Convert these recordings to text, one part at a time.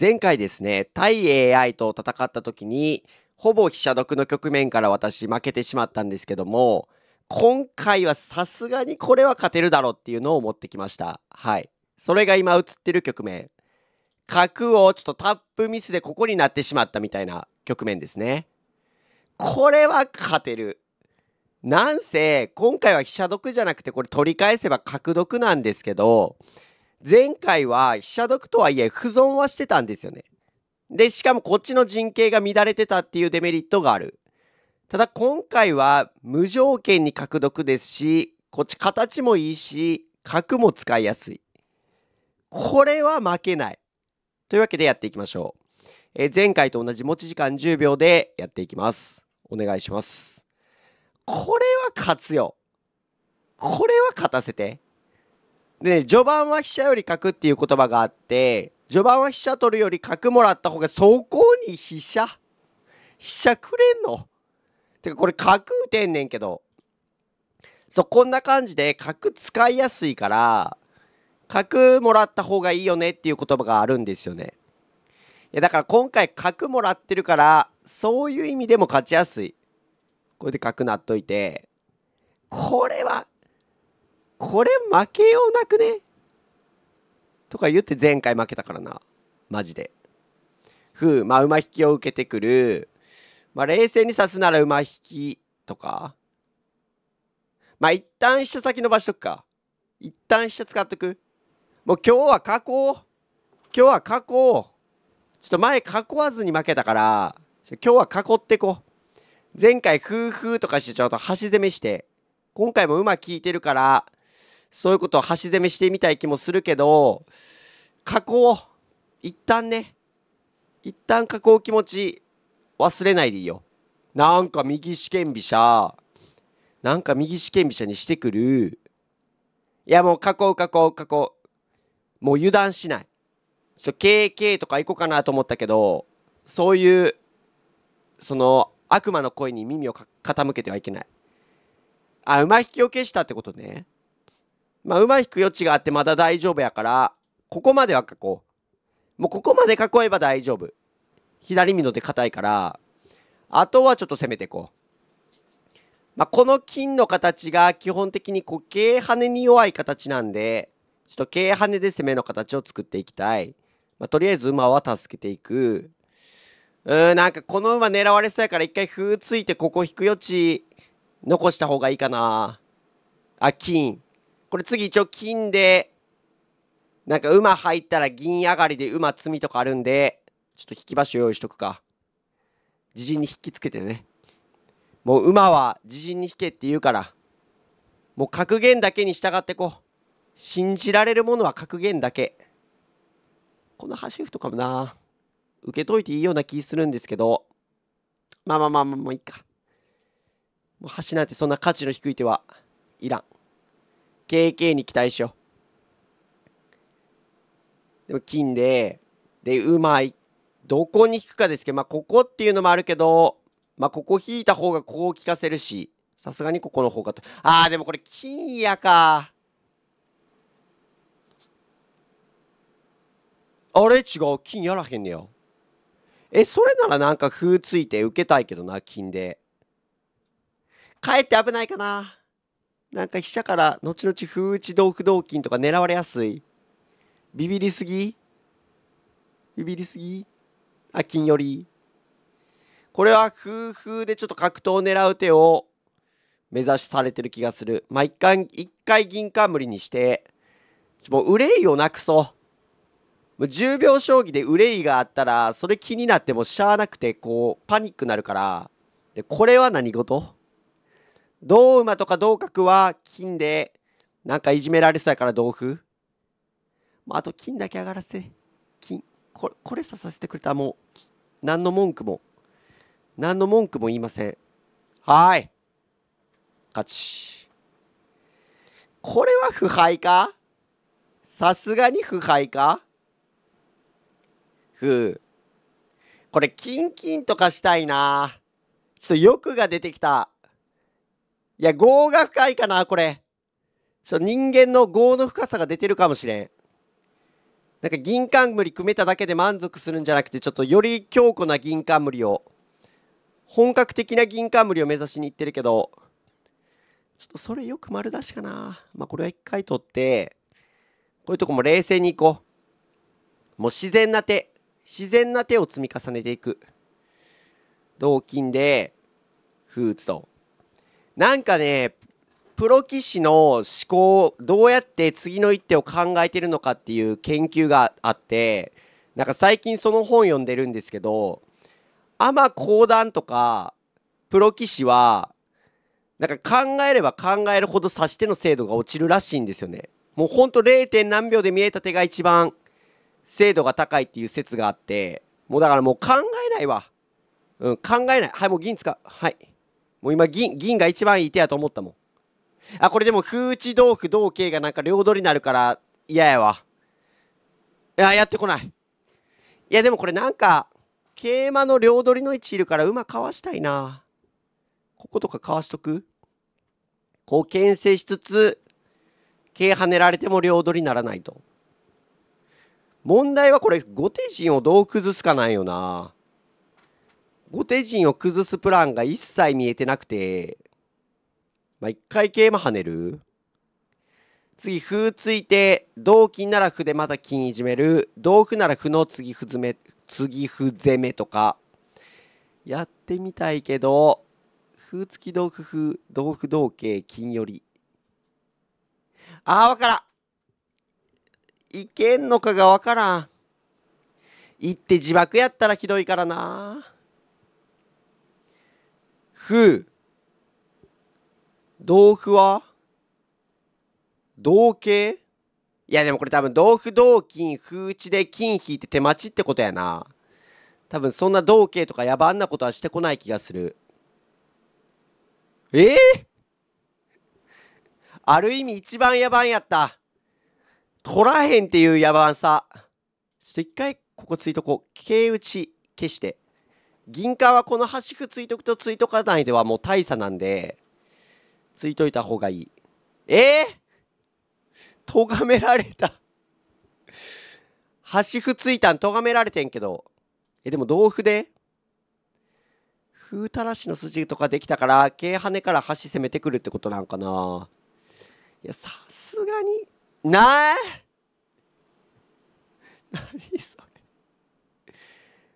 前回ですね、対 AI と戦った時に、ほぼ飛車毒の局面から私負けてしまったんですけども、今回はさすがにこれは勝てるだろうっていうのを持ってきました。はい。それが今映ってる局面。角をちょっとタップミスでここになってしまったみたいな局面ですね。これは勝てる。なんせ、今回は飛車毒じゃなくてこれ取り返せば角毒なんですけど、前回は飛車得とはいえ、不存はしてたんですよね。で、しかもこっちの陣形が乱れてたっていうデメリットがある。ただ今回は無条件に角得ですし、こっち形もいいし、角も使いやすい。これは負けない。というわけでやっていきましょう。え前回と同じ持ち時間10秒でやっていきます。お願いします。これは勝つよ。これは勝たせて。でね、序盤は飛車より角っていう言葉があって、序盤は飛車取るより角もらった方が、そこに飛車飛車くれんのてかこれ角打てんねんけど。そう、こんな感じで角使いやすいから、角もらった方がいいよねっていう言葉があるんですよね。いやだから今回角もらってるからそういう意味でも勝ちやすい。これで角なっといてこれはこれ負けようなくねとか言って前回負けたからな。マジで。ふう、まあ馬引きを受けてくる。まあ冷静に指すなら馬引きとか。まあ一旦飛車先伸ばしとくか。一旦飛車使っとく。もう今日は加工。今日は加工。ちょっと前囲わずに負けたから、今日は囲ってこう。前回、ふうふうとかしてちょっと端攻めして、今回も馬効いてるから、そういうことを端攻めしてみたい気もするけど、加工、一旦ね、一旦加工気持ち忘れないでいいよ。なんか右試験飛車、なんか右試験飛車にしてくる。いやもう加工加工加工。もう油断しない。そう、KK とか行こうかなと思ったけど、そういう、その、悪魔の声に耳を傾けてはいけない。あ、馬引きを消したってことね。まあ、馬引く余地があってまだ大丈夫やから、ここまでは囲こう。もうここまで囲えば大丈夫。左身ので硬いから、あとはちょっと攻めていこう。まあ、この金の形が基本的にこう、軽跳ねに弱い形なんで、ちょっと軽跳ねで攻めの形を作っていきたい。まあ、とりあえず馬は助けていく。うーん、なんかこの馬狙われそうやから一回歩ついてここ引く余地残した方がいいかな。あ、金。これ次一応金で、なんか馬入ったら銀上がりで馬積みとかあるんで、ちょっと引き場所用意しとくか。自陣に引きつけてね。もう馬は自陣に引けって言うから、もう格言だけに従ってこう。信じられるものは格言だけ。この端歩とかもな、受けといていいような気するんですけど、まあまあまあまあ、もういいか。もう橋なんてそんな価値の低い手はいらん。KK に期待しよう。でも金で、で、うまい。どこに引くかですけど、まあ、ここっていうのもあるけど、まあ、ここ引いた方がこう効かせるし、さすがにここの方がと。あー、でもこれ金やか。あれ違う。金やらへんねや。え、それならなんか風ついて受けたいけどな、金で。かえって危ないかな。なんか飛車から後々風打ち同歩同金とか狙われやすいビビりすぎビビりすぎあ金寄りこれは風風でちょっと格闘を狙う手を目指しされてる気がするまあ一回一回銀冠にしてもう憂いをなくそうもう10秒将棋で憂いがあったらそれ気になってもしゃあなくてこうパニックなるからでこれは何事同馬とか同角は金で、なんかいじめられそうやから同歩。あと金だけ上がらせ。金。これ、これささせてくれたらもう、何の文句も、何の文句も言いません。はーい。勝ち。これは腐敗かさすがに腐敗かふう。これ、金金とかしたいな。ちょっと欲が出てきた。いや、業が深いかな、これ。そう、人間の業の深さが出てるかもしれん。なんか銀冠組めただけで満足するんじゃなくて、ちょっとより強固な銀冠を、本格的な銀冠を目指しに行ってるけど、ちょっとそれよく丸出しかな。まあこれは一回取って、こういうとこも冷静に行こう。もう自然な手。自然な手を積み重ねていく。同金で、フーつと。なんかねプロ棋士の思考どうやって次の一手を考えてるのかっていう研究があってなんか最近その本読んでるんですけどアマ講談とかプロ棋士はなんか考えれば考えるほど指し手の精度が落ちるらしいんですよね。もうほんと 0. 何秒で見えた手が一番精度が高いっていう説があってもうだからもう考えないわ。うん、考えない。はい、もう銀使う。はい。もう今銀、銀が一番いい手やと思ったもん。あ、これでも、風ち同歩同桂がなんか両取りになるから嫌やわ。いや、やってこない。いや、でもこれなんか、桂馬の両取りの位置いるから馬かわしたいな。こことかかわしとくこう牽制しつつ、桂跳ねられても両取りにならないと。問題はこれ、後手陣をどう崩すかないよな。後手陣を崩すプランが一切見えてなくて、まあ、一回桂馬跳ねる。次、歩ついて、同金なら歩でまた金いじめる。同歩なら歩の次歩詰め、次歩攻めとか。やってみたいけど、歩突き同歩歩、同歩同桂、金寄り。あー、わからん。いけんのかがわからん。行って自爆やったらひどいからな。ふ豆腐は同型いやでもこれ多分同歩同金歩打ちで金引いて手待ちってことやな多分そんな同型とか野蛮なことはしてこない気がするええー、ある意味一番野蛮やった取らへんっていう野蛮さちょっと一回ここついとこう桂打ち消して銀貨はこの端歩ついとくとついとかないではもう大差なんで、ついといた方がいい。えぇ、ー、咎められた端歩ついたん咎められてんけど。え、でも同歩で風垂らしの筋とかできたから、桂跳ねから端攻めてくるってことなんかな。いや、さすがに。ない何それ。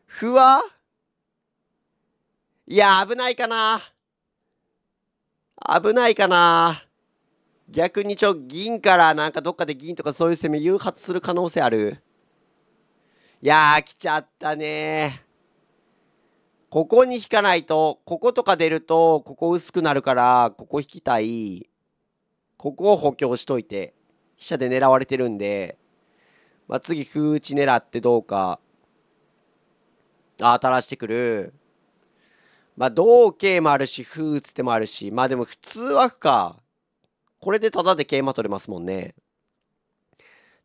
ふわいや、危ないかな。危ないかな。逆にちょ、銀からなんかどっかで銀とかそういう攻め誘発する可能性ある。いやー、来ちゃったねここに引かないと、こことか出ると、ここ薄くなるから、ここ引きたい。ここを補強しといて。飛車で狙われてるんで、まあ、次、風打ち狙ってどうか。ああ、垂らしてくる。まあ、同桂もあるし、歩打つ手もあるし、まあでも普通は歩か。これでタダで桂馬取れますもんね。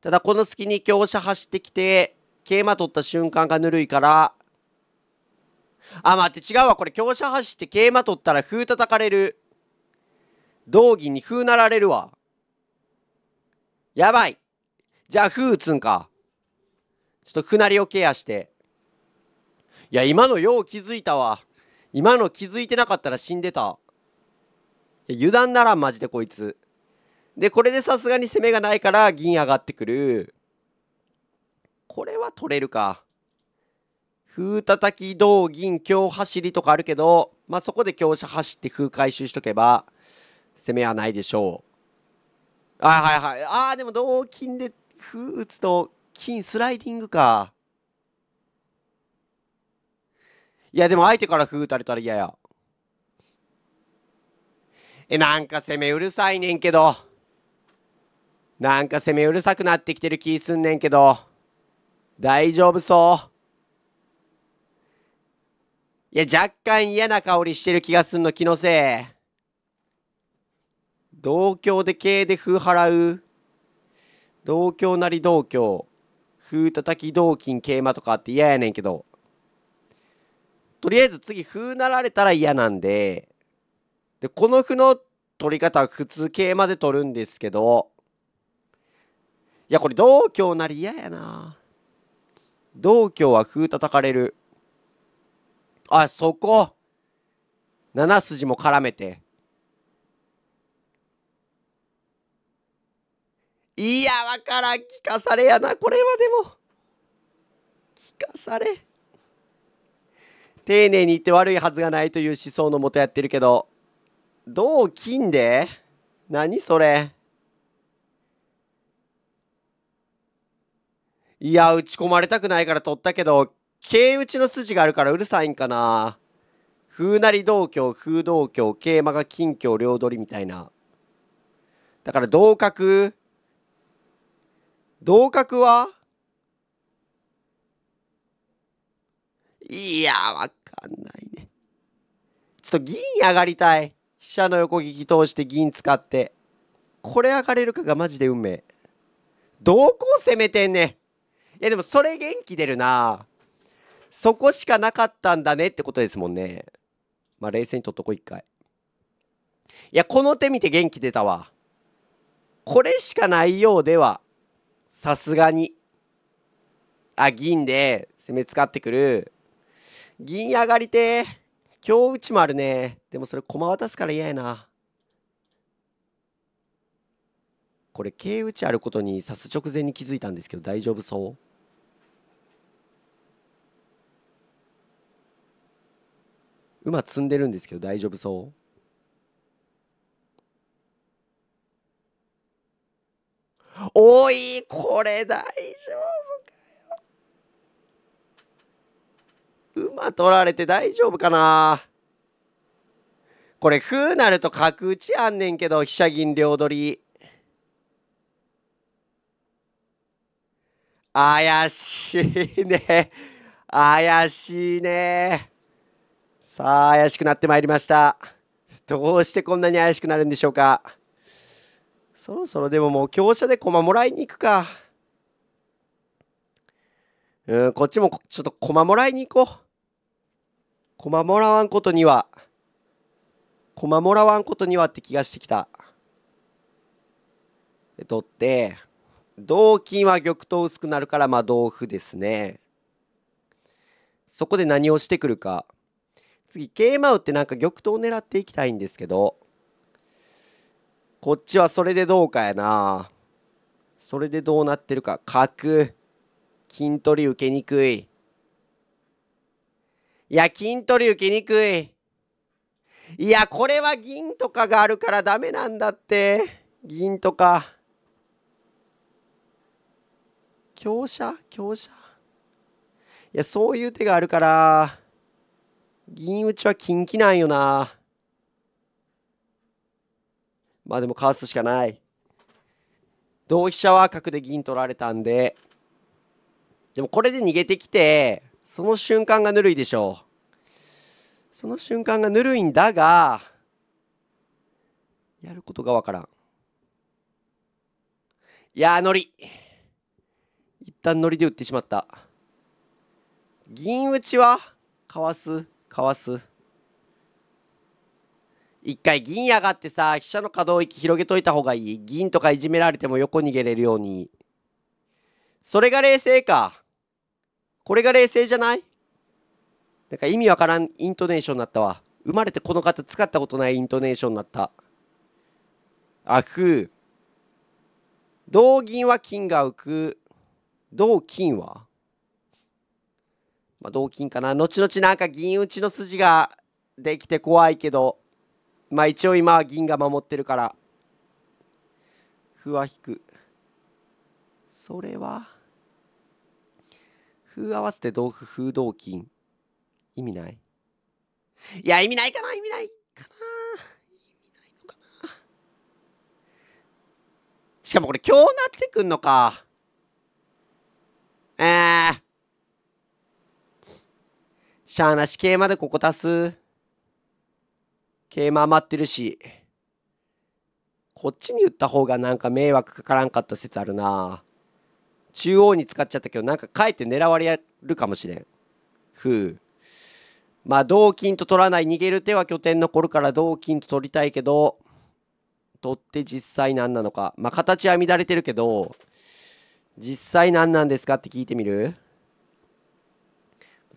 ただこの隙に香車走ってきて、桂馬取った瞬間がぬるいから、あ、待って違うわ。これ香車走って桂馬取ったら歩叩かれる。同銀に歩なられるわ。やばい。じゃあ歩打つんか。ちょっと歩なりをケアして。いや、今のよう気づいたわ。今の気づいてなかったら死んでた。油断ならんマジでこいつ。で、これでさすがに攻めがないから銀上がってくる。これは取れるか。風叩き、銅、銀、強走りとかあるけど、まあ、そこで強者走って風回収しとけば、攻めはないでしょう。あはいはい。ああ、でも同金で風打つと金スライディングか。いやでも相手から歩打たれたら嫌やえなんか攻めうるさいねんけどなんか攻めうるさくなってきてる気すんねんけど大丈夫そういや若干嫌な香りしてる気がすんの気のせい同郷で桂で風払う同郷なり同郷風叩き同金桂馬とかって嫌やねんけどとりあえず次歩なられたら嫌なんで、で、この歩の取り方は普通桂まで取るんですけど、いや、これ同香なり嫌やな。同香は風叩かれる。あ、そこ7筋も絡めて。いや、わからん。聞かされやな。これはでも。聞かされ。丁寧に言って悪いはずがないという思想のもとやってるけど、銅金で何それいや、打ち込まれたくないから取ったけど、桂打ちの筋があるからうるさいんかな。風なり同居風同居桂馬が金郷両取りみたいな。だから同角、同角はいやわんないね。ちょっと銀上がりたい。飛車の横利き通して銀使って。これ上がれるかがマジで運命。どこ攻めてんねん。いやでもそれ元気出るな。そこしかなかったんだねってことですもんね。まあ冷静に取っとこ一回。いや、この手見て元気出たわ。これしかないようでは、さすがに。あ、銀で攻め使ってくる。銀上がりて今日うちもあるね。でもそれ駒渡すから嫌やな。これ桂打ちあることに指す直前に気づいたんですけど大丈夫そう馬積んでるんですけど大丈夫そうおいこれ大丈夫馬取られて大丈夫かなこれ風なると角打ちあんねんけど飛車銀両取り怪しいね怪しいねさあ怪しくなってまいりましたどうしてこんなに怪しくなるんでしょうかそろそろでももう強者で駒もらいに行くかうんこっちもちょっと駒もらいに行こう駒もらわんことには駒もらわんことにはって気がしてきたで取って同金は玉頭薄くなるからまあ同歩ですねそこで何をしてくるか次桂馬打ってなんか玉頭を狙っていきたいんですけどこっちはそれでどうかやなそれでどうなってるか角金取り受けにくいいや、筋トレ受けにくい。いや、これは銀とかがあるからダメなんだって。銀とか。強者強者いや、そういう手があるから、銀打ちは金気なんよな。まあでもかわすしかない。同飛車は角で銀取られたんで、でもこれで逃げてきて、その瞬間がぬるいでしょうその瞬間がぬるいんだがやることがわからんいやーノリ一旦ノリで打ってしまった銀打ちはかわすかわす一回銀上がってさ飛車の可動域広げといた方がいい銀とかいじめられても横逃げれるようにそれが冷静かこれが冷静じゃないなんか意味わからんイントネーションになったわ。生まれてこの方使ったことないイントネーションになった。あく。同銀は金が浮く。同金はまあ同金かな。後々なんか銀打ちの筋ができて怖いけど。まあ一応今は銀が守ってるから。歩は引く。それは歩合わせて同歩風同金意味ないいや意味ないかな意味ないかな意味ないのかなしかもこれ今日なってくんのかえー、しゃあなし桂までここ足す桂馬余ってるしこっちに打った方がなんか迷惑かからんかった説あるな中央に使っちゃったけどなんかかえって狙われるかもしれんふうまあ同金と取らない逃げる手は拠点残るから同金と取りたいけど取って実際何なのかまあ形は乱れてるけど実際何なんですかって聞いてみる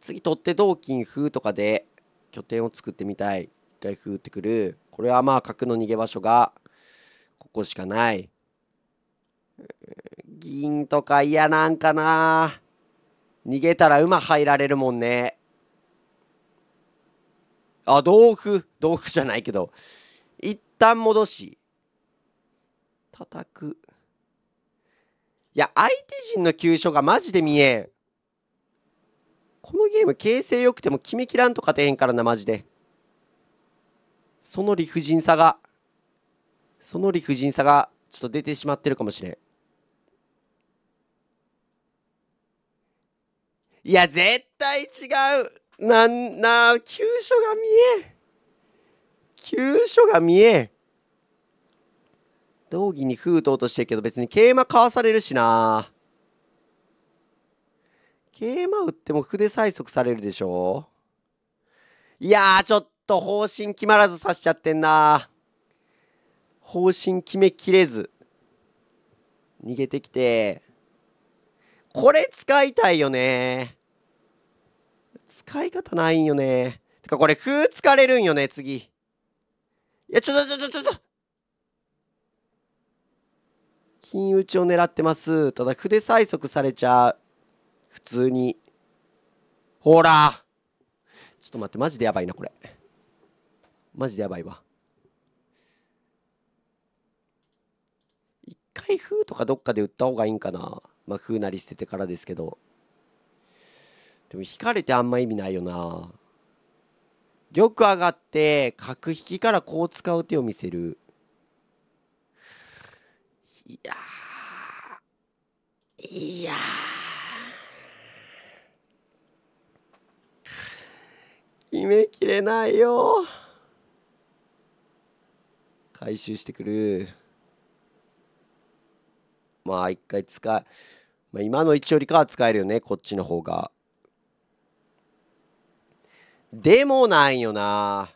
次取って同金風とかで拠点を作ってみたい一回風ってくるこれはまあ角の逃げ場所がここしかない銀とか嫌なんかな逃げたら馬入られるもんねあ同歩同歩じゃないけど一旦戻し叩くいや相手陣の急所がマジで見えんこのゲーム形勢良くても決めきらんと勝てへんからなマジでその理不尽さがその理不尽さがちょっと出てしまってるかもしれんいや絶対違うなんな急所が見えん急所が見えん道義に封筒としてるけど別に桂馬かわされるしな桂馬打っても歩で催促されるでしょいやーちょっと方針決まらず刺しちゃってんな方針決めきれず逃げてきてこれ使いたいよね使い方ないんよね。てかこれ、風疲れるんよね、次。いや、ちょちょちょちょちょ金打ちを狙ってます。ただ、筆催促されちゃう。普通に。ほらちょっと待って、マジでやばいな、これ。マジでやばいわ。一回風とかどっかで打った方がいいんかな。まあ、風なり捨ててからですけど。でも引かれてあんま意味ないよな玉上がって角引きからこう使う手を見せるいやいや決めきれないよ回収してくるまあ一回使えまあ今の位置よりかは使えるよねこっちの方がでもないよな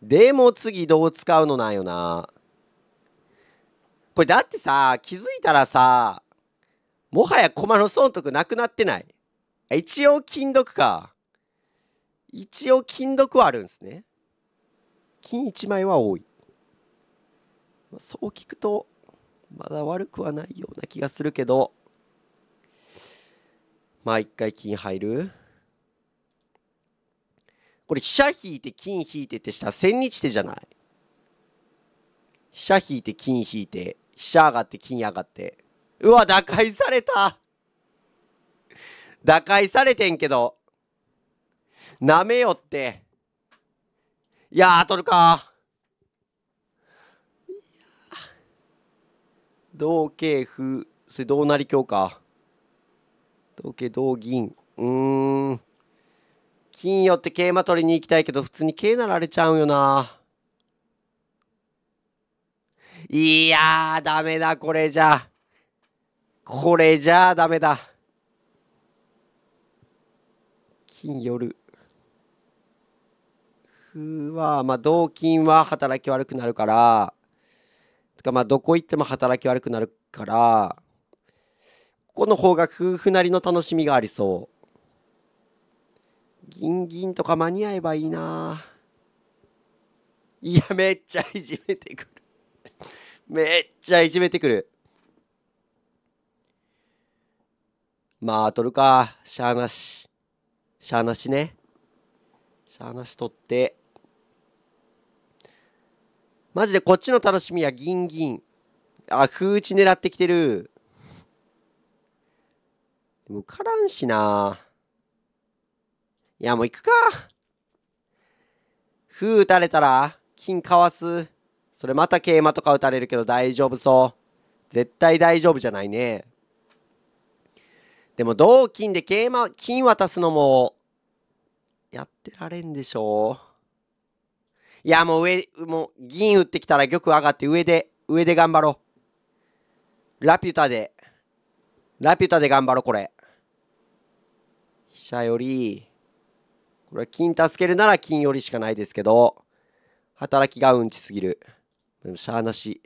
でも次どう使うのなんよなこれだってさ気づいたらさもはや駒の損得なくなってない一応金読か一応金読はあるんですね金一枚は多いそう聞くとまだ悪くはないような気がするけどまあ一回金入るこれ飛車引いて金引いてってしたら千日手じゃない飛車引いて金引いて飛車上がって金上がってうわ打開された打開されてんけどなめよっていや取るか同桂歩それ同成香か同桂同銀うーん金寄って桂馬取りに行きたいけど普通に桂なられちゃうよないやーダメだこれじゃこれじゃダメだ金寄る歩はまあ同金は働き悪くなるからとかまあどこ行っても働き悪くなるからここの方が夫婦なりの楽しみがありそうギンギンとか間に合えばいいないやめっちゃいじめてくるめっちゃいじめてくるまあ取るかしゃあなししゃあなしねしゃあなし取ってマジでこっちの楽しみはギンギンあ風打ち狙ってきてる受からんしないや、もう行くか。風打たれたら、金かわす。それまた桂馬とか打たれるけど大丈夫そう。絶対大丈夫じゃないね。でも同金で桂馬、金渡すのも、やってられんでしょう。いや、もう上、もう銀打ってきたら玉上がって上で、上で頑張ろう。ラピュタで、ラピュタで頑張ろう、これ。飛車より、これは金助けるなら金よりしかないですけど、働きがうんちすぎる。でもしゃあなし。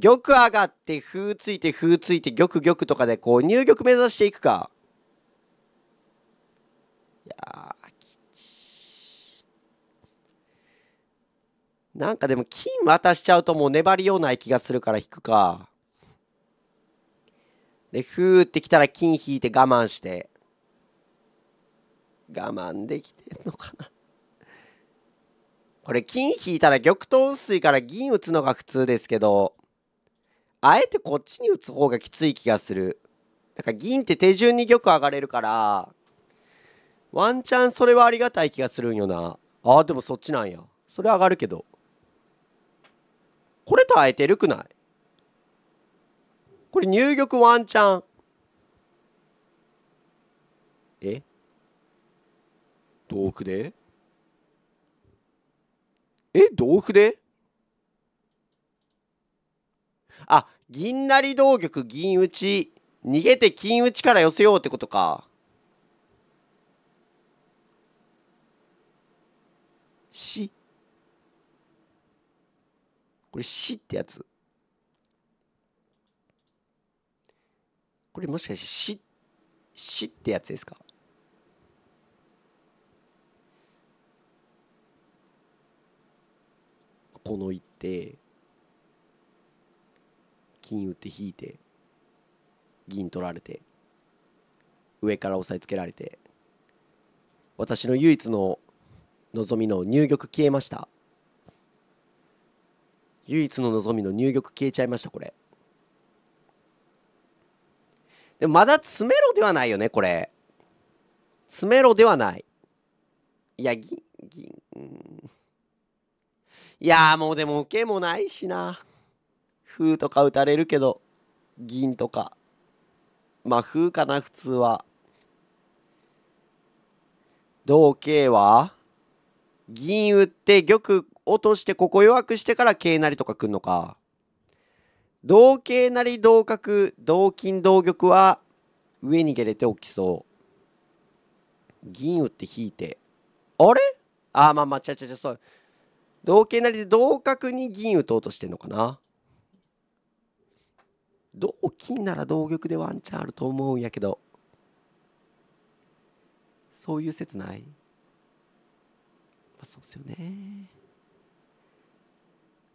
玉上がって、風ついて、風ついて、玉玉とかで、こう、入玉目指していくか。いやー、きちなんかでも、金渡しちゃうともう粘りようない気がするから引くか。で、ふーってきたら金引いて我慢して。我慢できてんのかなこれ金引いたら玉頭薄いから銀打つのが普通ですけどあえてこっちに打つ方がきつい気がするだから銀って手順に玉上がれるからワンチャンそれはありがたい気がするんよなあーでもそっちなんやそれ上がるけどこれとあえてるくないこれ入玉ワンチャン同歩でえ同歩であ銀成同玉銀打ち逃げて金打ちから寄せようってことかしこれ死ってやつこれもしかして死死ってやつですかこの行って金打って引いて銀取られて上から押さえつけられて私の唯一の望みの入玉消えました唯一の望みの入玉消えちゃいましたこれでもまだ詰めろではないよねこれ詰めろではないいや銀銀うんいやもうでも受けもないしな。風とか打たれるけど、銀とか。まあ、風かな、普通は。同桂は銀打って玉落としてここ弱くしてから桂成とかくんのか。同桂成同角同金同玉は上に下れておきそう。銀打って引いて。あれああまあまあちゃちゃちゃそう。同桂成で同角に銀打とうとしてんのかな同金なら同玉でワンチャンあると思うんやけどそういう説ない、まあ、そうっすよね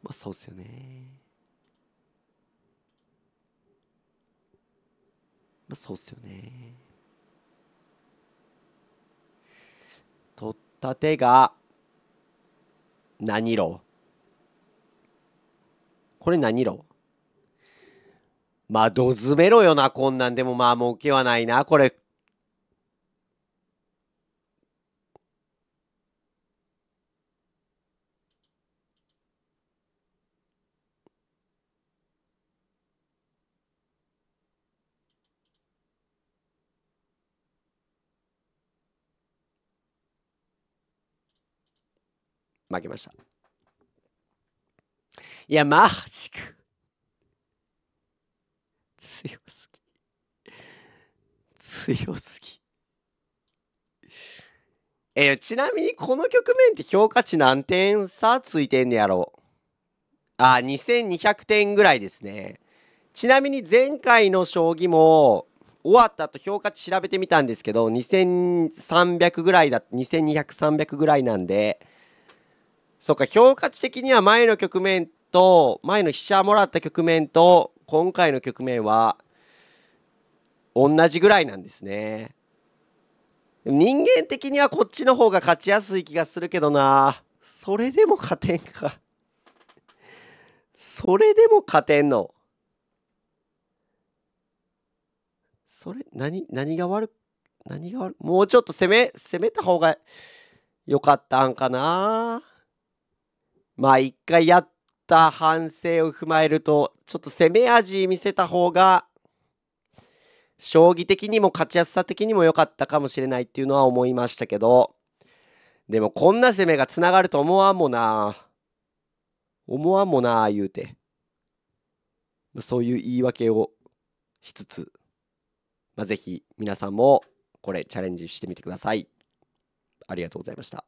まあそうっすよねまあそうっすよね取った手が何色これ何色まあ、ど詰めろよな、こんなんでもまあ、儲けはないな。これ、負けましたいやマジか強すぎ強すぎえちなみにこの局面って評価値何点差ついてんねやろあ2200点ぐらいですねちなみに前回の将棋も終わった後評価値調べてみたんですけど2300ぐらいだ2200、300ぐらいなんでそうか、評価値的には前の局面と、前の飛車もらった局面と、今回の局面は、同じぐらいなんですね。人間的にはこっちの方が勝ちやすい気がするけどな。それでも勝てんか。それでも勝てんの。それ、何、何が悪、何が悪、もうちょっと攻め、攻めた方が良かったんかな。まあ一回やった反省を踏まえると、ちょっと攻め味見せた方が、将棋的にも勝ちやすさ的にも良かったかもしれないっていうのは思いましたけど、でもこんな攻めがつながると思わんもな思わんもな言うて。そういう言い訳をしつつ、まあ、ぜひ皆さんもこれチャレンジしてみてください。ありがとうございました。